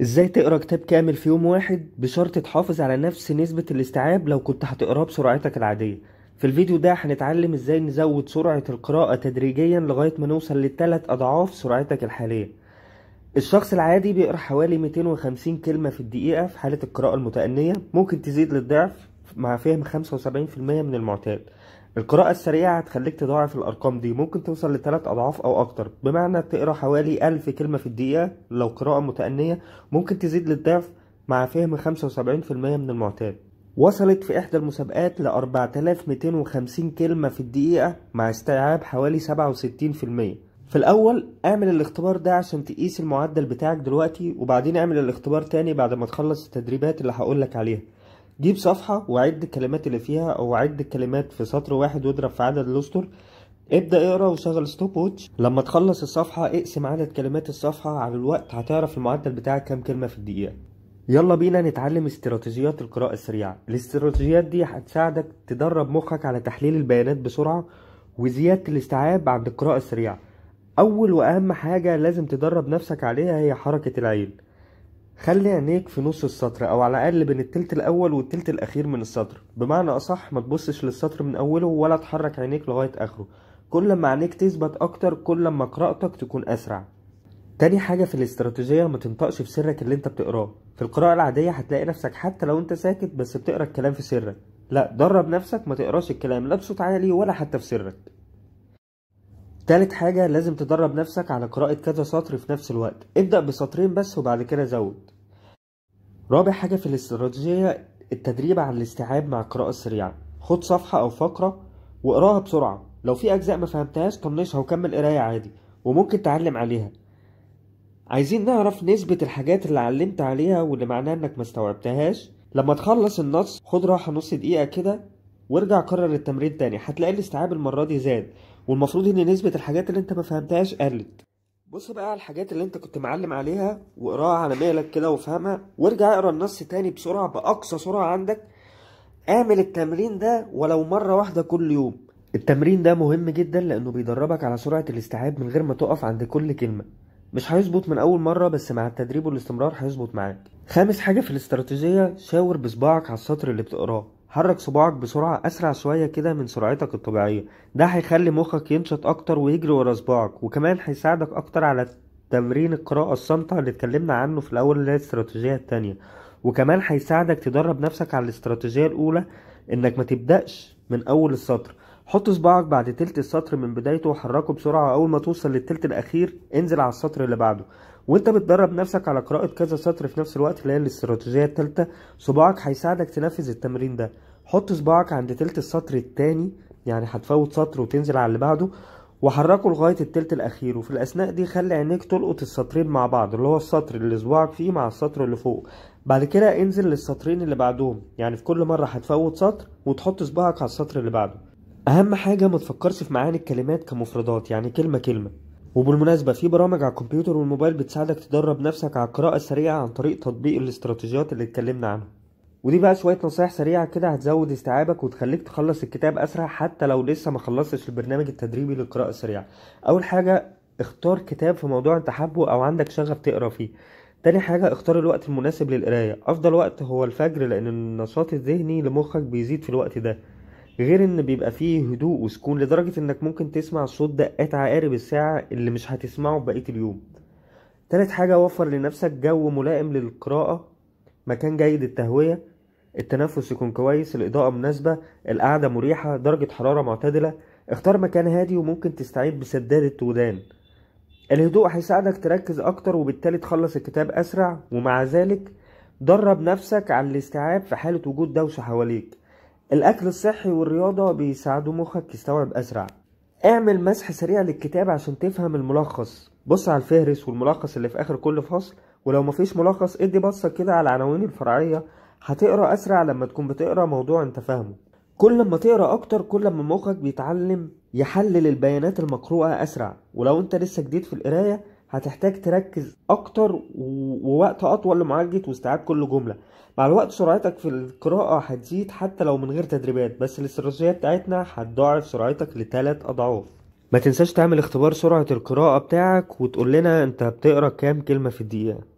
ازاي تقرا كتاب كامل في يوم واحد بشرط تحافظ على نفس نسبة الاستيعاب لو كنت هتقراه بسرعتك العادية في الفيديو ده هنتعلم ازاي نزود سرعة القراءة تدريجيا لغاية ما نوصل لتلات اضعاف سرعتك الحالية الشخص العادي بيقرا حوالي 250 كلمة في الدقيقة في حالة القراءة المتأنية ممكن تزيد للضعف مع فهم 75% من المعتاد القراءة السريعة هتخليك تضاعف الأرقام دي ممكن توصل لتلات أضعاف أو أكتر بمعنى تقرأ حوالي ألف كلمة في الدقيقة لو قراءة متأنية ممكن تزيد للضعف مع فهم 75% من المعتاد وصلت في إحدى المسابقات ل 4250 كلمة في الدقيقة مع استيعاب حوالي 67% في الأول اعمل الاختبار ده عشان تقيس المعدل بتاعك دلوقتي وبعدين اعمل الاختبار تاني بعد ما تخلص التدريبات اللي هقولك عليها جيب صفحة وعد الكلمات اللي فيها أو عد الكلمات في سطر واحد واضرب في عدد الأسطر ابدأ اقرا وشغل ستوب ووتش لما تخلص الصفحة اقسم عدد كلمات الصفحة على الوقت هتعرف المعدل بتاعك كام كلمة في الدقيقة يلا بينا نتعلم استراتيجيات القراءة السريعة الاستراتيجيات دي هتساعدك تدرب مخك على تحليل البيانات بسرعة وزيادة الاستيعاب عند القراءة السريعة أول وأهم حاجة لازم تدرب نفسك عليها هي حركة العين خلي عينيك في نص السطر او على الاقل بين التلت الاول والتلت الاخير من السطر بمعنى اصح ما تبصش للسطر من اوله ولا تحرك عينيك لغايه اخره كل ما عينيك تثبت اكتر كل ما قراءتك تكون اسرع تاني حاجه في الاستراتيجيه ما تنطقش في سرك اللي انت بتقراه في القراءه العاديه هتلاقي نفسك حتى لو انت ساكت بس بتقرا الكلام في سرك لا درب نفسك ما تقراش الكلام لا بصوت عالي ولا حتى في سرك تالت حاجة لازم تدرب نفسك على قراءة كذا سطر في نفس الوقت ابدأ بسطرين بس وبعد كده زود رابع حاجة في الاستراتيجية التدريب على الاستيعاب مع القراءة السريعة خد صفحة أو فقرة واقراها بسرعة لو في أجزاء ما فهمتهاش طنشها وكمل قراية عادي وممكن تعلم عليها عايزين نعرف نسبة الحاجات اللي علمت عليها واللي معناها انك ما استوعبتهاش لما تخلص النص خد راحة نص دقيقة كده وارجع كرر التمرين تاني هتلاقي الاستيعاب المره دي زاد والمفروض ان نسبه الحاجات اللي انت ما فهمتهاش قلت بص بقى على الحاجات اللي انت كنت معلم عليها واقراها على مهلك كده وافهمها وارجع اقرا النص تاني بسرعه باقصى سرعه عندك اعمل التمرين ده ولو مره واحده كل يوم التمرين ده مهم جدا لانه بيدربك على سرعه الاستيعاب من غير ما تقف عند كل كلمه مش هيظبط من اول مره بس مع التدريب والاستمرار هيظبط معاك خامس حاجه في الاستراتيجيه شاور بصباعك على السطر اللي بتقراه حرك صباعك بسرعة أسرع شوية كده من سرعتك الطبيعية ده هيخلي مخك ينشط أكتر ويجري ورا صباعك وكمان هيساعدك أكتر على تمرين القراءة الصامتة اللي اتكلمنا عنه في الأول اللي هي الاستراتيجية التانية وكمان هيساعدك تدرب نفسك على الاستراتيجية الأولى إنك ما تبدأش من أول السطر حط صباعك بعد تلت السطر من بدايته وحركه بسرعة أول ما توصل للتلت الأخير انزل على السطر اللي بعده وانت بتدرب نفسك على قراءة كذا سطر في نفس الوقت اللي هي الاستراتيجية التالتة صباعك هيساعدك تنفذ التمرين ده حط صباعك عند تلت السطر التاني يعني هتفوت سطر وتنزل على اللي بعده وحركه لغاية التلت الأخير وفي الأثناء دي خلي عينيك تلقط السطرين مع بعض اللي هو السطر اللي صباعك فيه مع السطر اللي فوق بعد كده انزل للسطرين اللي بعدهم يعني في كل مرة هتفوت سطر وتحط صباعك على السطر اللي بعده أهم حاجة ما تفكرش في معاني الكلمات كمفردات يعني كلمة كلمة وبالمناسبة في برامج على الكمبيوتر والموبايل بتساعدك تدرب نفسك على القراءة السريعة عن طريق تطبيق الاستراتيجيات اللي اتكلمنا عنها ودي بقى شوية نصايح سريعة كده هتزود استيعابك وتخليك تخلص الكتاب أسرع حتى لو لسه ما خلصتش البرنامج التدريبي للقراءة السريعة أول حاجة اختار كتاب في موضوع انت حابه أو عندك شغف تقرا فيه تاني حاجة اختار الوقت المناسب للقراية أفضل وقت هو الفجر لأن النشاط الذهني لمخك بيزيد في الوقت ده غير ان بيبقى فيه هدوء وسكون لدرجة انك ممكن تسمع صوت دقات عقارب الساعة اللي مش هتسمعه بقية اليوم تالت حاجة وفر لنفسك جو ملائم للقراءة مكان جيد التهوية التنفس يكون كويس الإضاءة مناسبة القعدة مريحة درجة حرارة معتدلة اختار مكان هادي وممكن تستعين بسداد التودان الهدوء هيساعدك تركز أكتر وبالتالي تخلص الكتاب أسرع ومع ذلك درب نفسك على الاستيعاب في حالة وجود دوشة حواليك الأكل الصحي والرياضة بيساعدوا مخك يستوعب أسرع اعمل مسح سريع للكتاب عشان تفهم الملخص بص على الفهرس والملخص اللي في آخر كل فصل ولو مفيش ملخص ادي بصة كده على العناوين الفرعية هتقرا أسرع لما تكون بتقرا موضوع انت فاهمه كل ما تقرا أكتر كل ما مخك بيتعلم يحلل البيانات المقروءة أسرع ولو انت لسه جديد في القراية هتحتاج تركز اكتر ووقت اطول لمعالجه واستيعاب كل جمله مع الوقت سرعتك في القراءه هتزيد حتى لو من غير تدريبات بس الاستراتيجيه بتاعتنا هتضاعف سرعتك لثلاث اضعاف ما تنساش تعمل اختبار سرعه القراءه بتاعك وتقول لنا انت بتقرا كام كلمه في الدقيقه